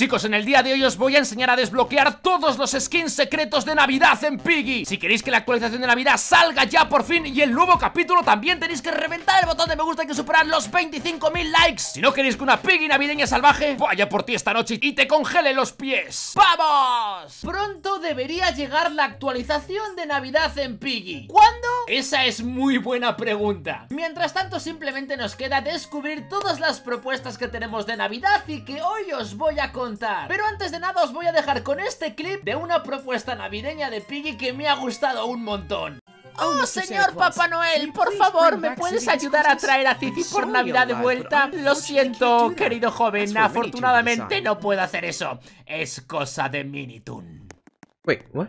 Chicos, en el día de hoy os voy a enseñar a desbloquear todos los skins secretos de Navidad en Piggy Si queréis que la actualización de Navidad salga ya por fin y el nuevo capítulo También tenéis que reventar el botón de me gusta que superar los 25.000 likes Si no queréis que una Piggy navideña salvaje vaya por ti esta noche y te congele los pies ¡Vamos! Pronto debería llegar la actualización de Navidad en Piggy ¿Cuándo? Esa es muy buena pregunta. Mientras tanto, simplemente nos queda descubrir todas las propuestas que tenemos de Navidad y que hoy os voy a contar. Pero antes de nada, os voy a dejar con este clip de una propuesta navideña de Piggy que me ha gustado un montón. ¡Oh, oh señor Papá Noel! Por favor, ¿me puedes ayudar a traer a Cici por Navidad de vuelta? Lo siento, querido joven. Afortunadamente no puedo hacer eso. Es cosa de Minitoon. Wait, what?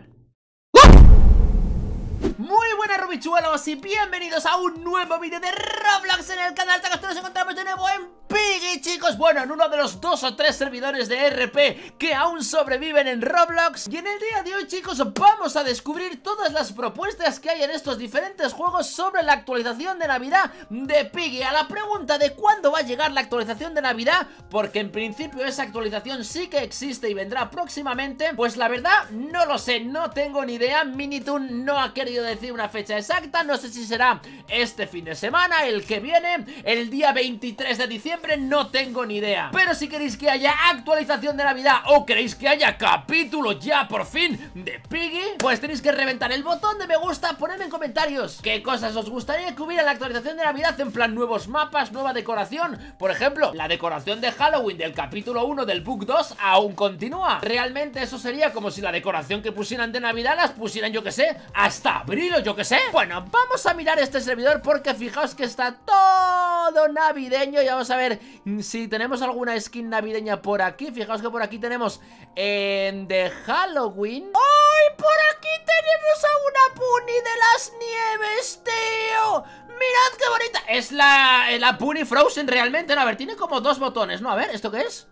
Muy buenas rubichuelos y bienvenidos a un nuevo vídeo de Roblox en el canal de nos encontramos de nuevo en Piggy, chicos Bueno, en uno de los dos o tres servidores de RP que aún sobreviven en Roblox Y en el día de hoy, chicos, vamos a descubrir todas las propuestas que hay en estos diferentes juegos Sobre la actualización de Navidad de Piggy A la pregunta de cuándo va a llegar la actualización de Navidad Porque en principio esa actualización sí que existe y vendrá próximamente Pues la verdad, no lo sé, no tengo ni idea Minitoon no ha querido decir una fecha exacta No sé si será este fin de semana, el que viene, el día 23 de diciembre no tengo ni idea Pero si queréis que haya actualización de Navidad o queréis que haya capítulo ya por fin de Piggy Pues tenéis que reventar el botón de me gusta, ponedme en comentarios qué cosas os gustaría que hubiera la actualización de Navidad En plan nuevos mapas, nueva decoración Por ejemplo, la decoración de Halloween del capítulo 1 del book 2 aún continúa Realmente eso sería como si la decoración que pusieran de Navidad las pusieran yo que sé hasta abril o yo que sé Bueno, vamos a mirar este servidor porque fijaos que está todo navideño y vamos a ver Mm, si tenemos alguna skin navideña por aquí Fijaos que por aquí tenemos eh, de Halloween ¡Ay, por aquí tenemos a una Puni de las nieves, tío! ¡Mirad qué bonita! Es la, eh, la Puni Frozen realmente, ¿no? A ver, tiene como dos botones, ¿no? A ver, ¿esto qué es?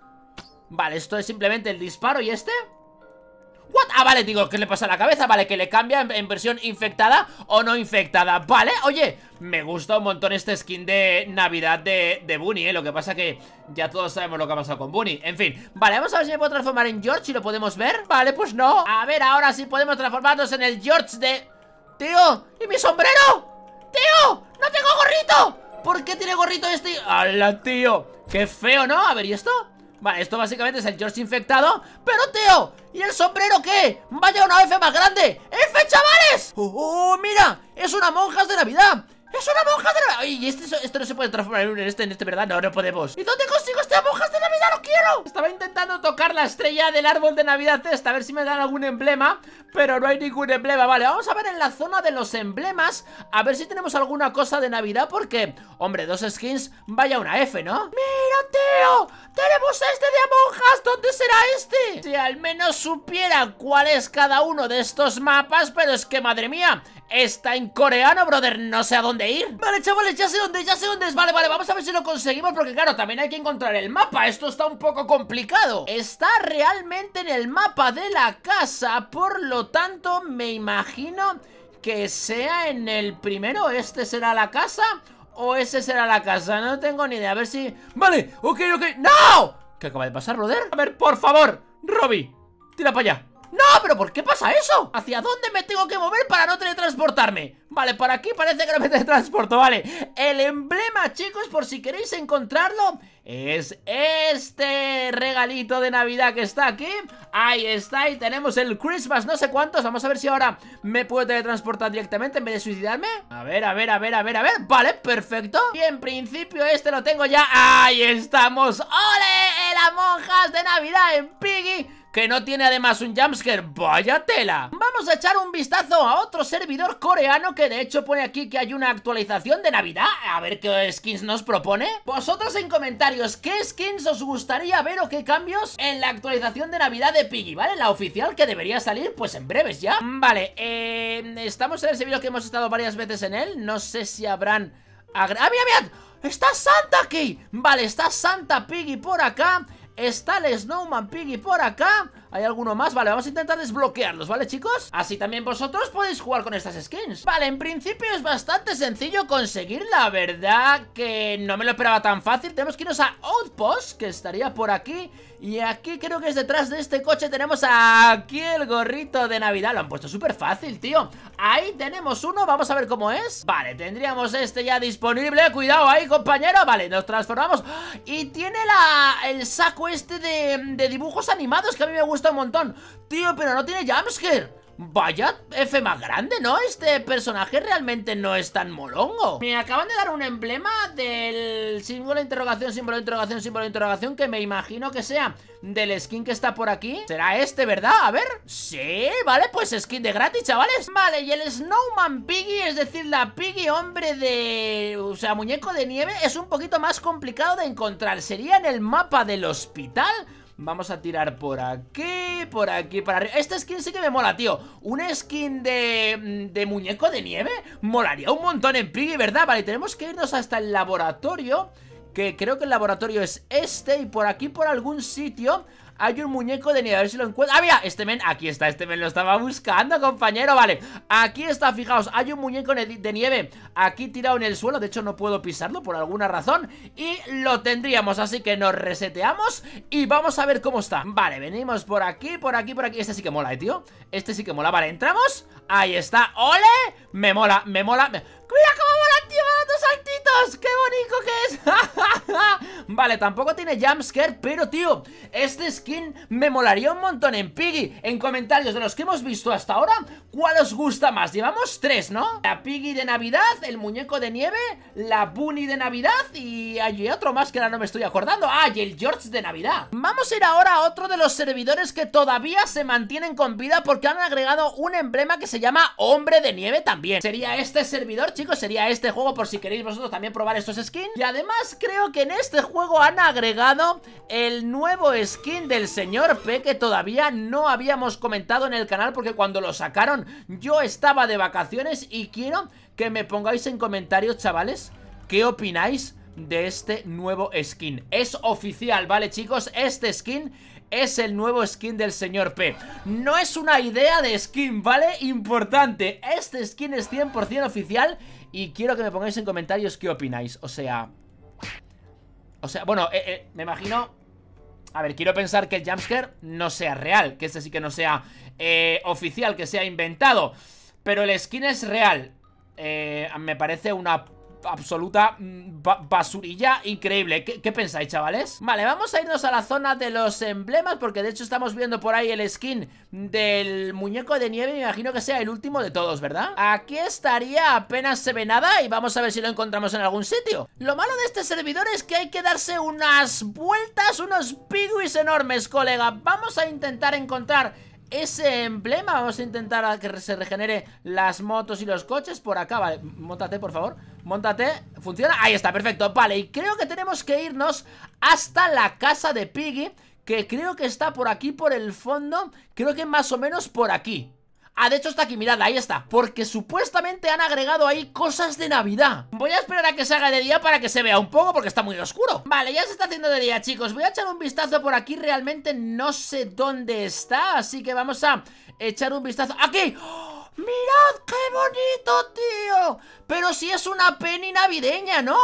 Vale, esto es simplemente el disparo y este... Ah, vale, digo, ¿qué le pasa a la cabeza? Vale, que le cambia en, versión infectada o no infectada Vale, oye, me gusta un montón este skin de Navidad de, Bunny, ¿eh? Lo que pasa que ya todos sabemos lo que ha pasado con Bunny En fin, vale, vamos a ver si me puedo transformar en George y lo podemos ver Vale, pues no A ver, ahora sí podemos transformarnos en el George de... Tío, ¿y mi sombrero? Tío, no tengo gorrito ¿Por qué tiene gorrito este? ¡Hala, tío! ¡Qué feo, ¿no? A ver, ¿y esto? Vale, esto básicamente es el George infectado Pero, tío! ¿y el sombrero qué? ¡Vaya una F más grande! ¡F, chavales! ¡Oh, oh mira! ¡Es una monja de Navidad! ¡Es una monja de Navidad! ¡Ay, esto, esto no se puede transformar en este, en este, ¿verdad? No, no podemos ¿Y dónde consigo estas monjas de Navidad? ¡Lo quiero! Estaba intentando tocar la estrella del árbol de Navidad esta A ver si me dan algún emblema Pero no hay ningún emblema Vale, vamos a ver en la zona de los emblemas A ver si tenemos alguna cosa de Navidad Porque, hombre, dos skins, vaya una F, ¿no? ¡Mira, tío! ¡Tenemos este de monjas! ¿Dónde será este? Si al menos supiera cuál es cada uno de estos mapas Pero es que, madre mía está en coreano, brother No sé a dónde ir Vale, chavales, ya sé dónde, ya sé dónde es Vale, vale, vamos a ver si lo conseguimos Porque claro, también hay que encontrar el mapa Esto está un poco complicado Está realmente en el mapa de la casa Por lo tanto, me imagino que sea en el primero Este será la casa o ese será la casa No tengo ni idea, a ver si... Vale, ok, ok ¡No! ¿Qué acaba de pasar, brother? A ver, por favor, Robby, tira para allá ¡No! ¿Pero por qué pasa eso? ¿Hacia dónde me tengo que mover para no teletransportarme? Vale, por aquí parece que no me teletransporto, vale El emblema, chicos, por si queréis encontrarlo Es este regalito de Navidad que está aquí Ahí está, y tenemos el Christmas, no sé cuántos Vamos a ver si ahora me puedo teletransportar directamente en vez de suicidarme A ver, a ver, a ver, a ver, a ver Vale, perfecto Y en principio este lo tengo ya Ahí estamos ¡Ole! ¡Las monjas de Navidad en Piggy! que no tiene además un jumpscare. ¡Vaya tela! Vamos a echar un vistazo a otro servidor coreano que de hecho pone aquí que hay una actualización de Navidad. A ver qué skins nos propone. Vosotros en comentarios, ¿qué skins os gustaría ver o qué cambios en la actualización de Navidad de Piggy? ¿Vale? La oficial que debería salir pues en breves ya. Mm, vale, eh, estamos en el servidor que hemos estado varias veces en él. No sé si habrán... ¡Ah, mira, mira! ¡Está Santa aquí! Vale, está Santa Piggy por acá Está el Snowman Piggy por acá ¿Hay alguno más? Vale, vamos a intentar desbloquearlos, ¿vale, chicos? Así también vosotros podéis jugar con estas skins Vale, en principio es bastante sencillo conseguir La verdad que no me lo esperaba tan fácil Tenemos que irnos a Outpost, que estaría por aquí y aquí creo que es detrás de este coche tenemos aquí el gorrito de Navidad Lo han puesto súper fácil, tío Ahí tenemos uno, vamos a ver cómo es Vale, tendríamos este ya disponible Cuidado ahí, compañero Vale, nos transformamos Y tiene la, el saco este de, de dibujos animados Que a mí me gusta un montón Tío, pero no tiene jumpscare Vaya F más grande, ¿no? Este personaje realmente no es tan molongo Me acaban de dar un emblema del símbolo de interrogación, símbolo de interrogación, símbolo de interrogación Que me imagino que sea del skin que está por aquí Será este, ¿verdad? A ver Sí, vale, pues skin de gratis, chavales Vale, y el Snowman Piggy, es decir, la Piggy hombre de... O sea, muñeco de nieve Es un poquito más complicado de encontrar Sería en el mapa del hospital Vamos a tirar por aquí, por aquí, para arriba Esta skin sí que me mola, tío Un skin de, mm, de muñeco de nieve Molaría un montón en Piggy, ¿verdad? Vale, tenemos que irnos hasta el laboratorio Que creo que el laboratorio es este Y por aquí, por algún sitio hay un muñeco de nieve, a ver si lo encuentro ¡Ah, mira! Este men, aquí está, este men lo estaba buscando, compañero Vale, aquí está, fijaos Hay un muñeco de nieve aquí tirado en el suelo De hecho, no puedo pisarlo por alguna razón Y lo tendríamos, así que nos reseteamos Y vamos a ver cómo está Vale, venimos por aquí, por aquí, por aquí Este sí que mola, eh, tío Este sí que mola, vale, entramos Ahí está, ¡ole! Me mola, me mola, me... ¡Mira cómo volan, tío! ¡Dos saltitos! ¡Qué bonito que es! vale, tampoco tiene jumpscare, pero tío, este skin me molaría un montón en Piggy. En comentarios de los que hemos visto hasta ahora, ¿cuál os gusta más? Llevamos tres, ¿no? La Piggy de Navidad, el muñeco de nieve, la Bunny de Navidad y hay otro más que ahora no me estoy acordando. ¡Ah! Y el George de Navidad. Vamos a ir ahora a otro de los servidores que todavía se mantienen con vida porque han agregado un emblema que se llama Hombre de Nieve también. Sería este servidor, chicos, sería este juego por si queréis vosotros también probar estos skins Y además creo que en este juego han agregado el nuevo skin del señor P Que todavía no habíamos comentado en el canal porque cuando lo sacaron yo estaba de vacaciones Y quiero que me pongáis en comentarios, chavales, ¿qué opináis? de este nuevo skin Es oficial, ¿vale chicos? Este skin es el nuevo skin del señor P No es una idea de skin, ¿vale? Importante, este skin es 100% oficial Y quiero que me pongáis en comentarios qué opináis O sea... O sea, bueno, eh, eh, me imagino... A ver, quiero pensar que el jumpscare no sea real Que este sí que no sea eh, oficial, que sea inventado Pero el skin es real me parece una absoluta mm, basurilla increíble ¿Qué, pensáis, chavales? Vale, vamos a irnos a la zona de los emblemas Porque de hecho estamos viendo por ahí el skin del muñeco de nieve Me imagino que sea el último de todos, ¿verdad? Aquí estaría, apenas se ve nada Y vamos a ver si lo encontramos en algún sitio Lo malo de este servidor es que hay que darse unas vueltas Unos pigwis enormes, colega Vamos a intentar encontrar ese emblema. Vamos a intentar a que se regenere las motos y los coches por acá. Vale, montate, por favor. Montate. Funciona. Ahí está, perfecto. Vale, y creo que tenemos que irnos hasta la casa de Piggy, que creo que está por aquí, por el fondo. Creo que más o menos por aquí. Ah, de hecho está aquí, mirad, ahí está Porque supuestamente han agregado ahí cosas de Navidad Voy a esperar a que se haga de día para que se vea un poco porque está muy oscuro Vale, ya se está haciendo de día, chicos Voy a echar un vistazo por aquí, realmente no sé dónde está Así que vamos a echar un vistazo ¡Aquí! ¡Oh! ¡Mirad qué bonito, tío! Pero si es una penny navideña, ¿no?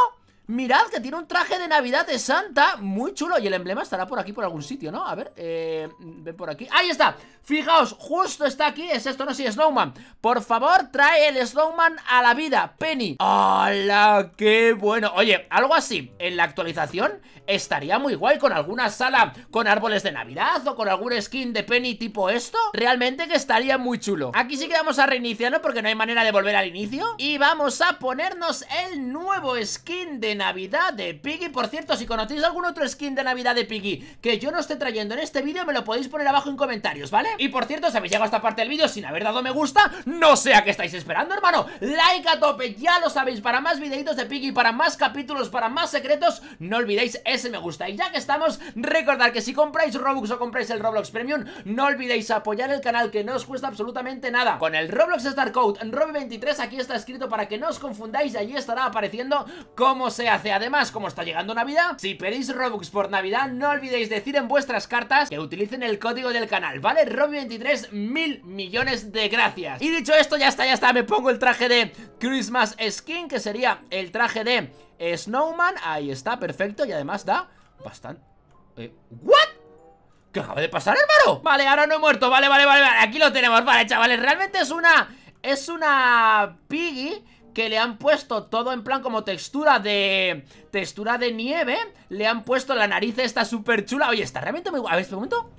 Mirad que tiene un traje de Navidad de Santa Muy chulo, y el emblema estará por aquí por algún sitio, ¿no? A ver, eh, ven por aquí ¡Ahí está! Fijaos, justo está aquí Es esto, no, sí, Snowman Por favor, trae el Snowman a la vida Penny ¡Hala! ¡Qué bueno! Oye, algo así En la actualización estaría muy guay Con alguna sala con árboles de Navidad O con algún skin de Penny tipo esto Realmente que estaría muy chulo Aquí sí que vamos a reiniciarlo porque no hay manera de volver al inicio Y vamos a ponernos el nuevo skin de Navidad de Piggy Por cierto, si conocéis algún otro skin de Navidad de Piggy que yo no esté trayendo en este vídeo Me lo podéis poner abajo en comentarios, ¿vale? Y por cierto, si habéis llegado a esta parte del vídeo sin haber dado me gusta No sé a qué estáis esperando, hermano Like a tope, ya lo sabéis Para más videitos de Piggy, para más capítulos, para más secretos No olvidéis ese me gusta Y ya que estamos, recordad que si compráis Robux o compráis el Roblox Premium No olvidéis apoyar el canal que no os cuesta absolutamente nada Con el Roblox Star Code Rob23 aquí está escrito para que no os confundáis Y allí estará apareciendo cómo se hace. Además, como está llegando Navidad, si pedís Robux por Navidad, no olvidéis decir en vuestras cartas que utilicen el código del canal, vale Robi Robbie23, mil millones de gracias. Y dicho esto, ya está, ya está, me pongo el traje de Christmas Skin, que sería el traje de Snowman. Ahí está, perfecto, y además da bastante... Eh, ¿What? ¿Qué acaba de pasar, hermano? Vale, ahora no he muerto, vale, vale, vale, vale, aquí lo tenemos, vale, chavales, realmente es una... Es una Piggy que le han puesto todo en plan como textura de... Textura de nieve Le han puesto la nariz esta súper chula Oye, está realmente muy guay A ver, este momento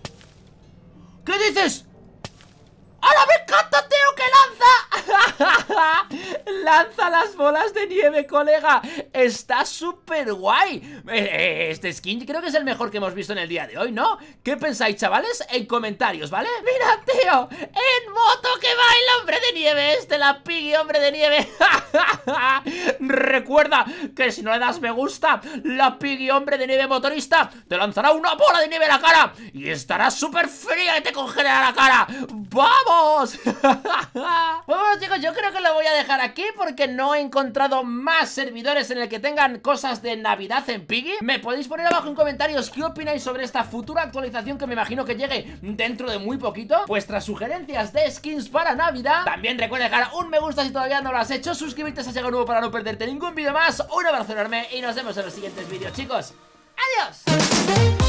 ¿Qué dices? ¡Ahora me encanta, tío, que lanza! ¡Lanza las bolas de nieve, colega! ¡Está súper guay! Eh, eh, este skin creo que es el mejor que hemos visto en el día de hoy, ¿no? ¿Qué pensáis, chavales? En comentarios, ¿vale? ¡Mira, tío! ¡En moto que va el hombre de nieve! ¡Este, la piggy hombre de nieve! Recuerda que si no le das me gusta, la piggy hombre de nieve motorista te lanzará una bola de nieve a la cara y estará súper fría y te congelará la cara. ¡Vamos! bueno chicos, yo creo que lo voy a dejar aquí porque no he encontrado más servidores en el que tengan cosas de Navidad en Piggy Me podéis poner abajo en comentarios qué opináis sobre esta futura actualización que me imagino que llegue dentro de muy poquito Vuestras sugerencias de skins para Navidad También recuerda dejar un me gusta si todavía no lo has hecho Suscribirte si has llegado nuevo para no perderte ningún vídeo más Un abrazo enorme y nos vemos en los siguientes vídeos chicos ¡Adiós!